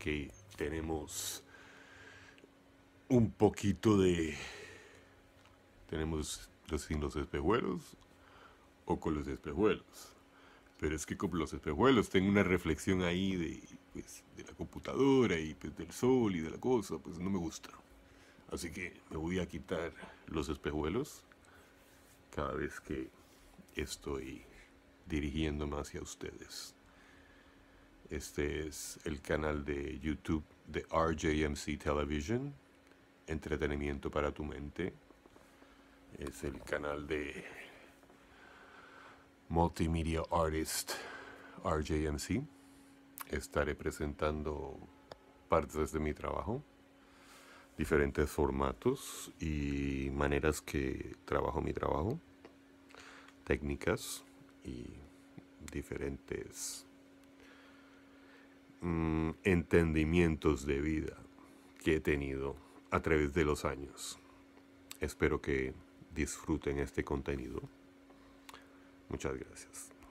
que tenemos un poquito de... Tenemos los sin los espejuelos o con los espejuelos. Pero es que con los espejuelos tengo una reflexión ahí de, pues, la computadora y pues, del sol y de la cosa, pues no me gusta. Así que me voy a quitar los espejuelos cada vez que estoy dirigiéndome hacia ustedes. Este es el canal de YouTube de RJMC Television, entretenimiento para tu mente. Es el canal de Multimedia Artist RJMC. Estaré presentando partes de mi trabajo, diferentes formatos y maneras que trabajo mi trabajo, técnicas y diferentes Mm, entendimientos de vida que he tenido a través de los años. Espero que disfruten este contenido. Muchas gracias.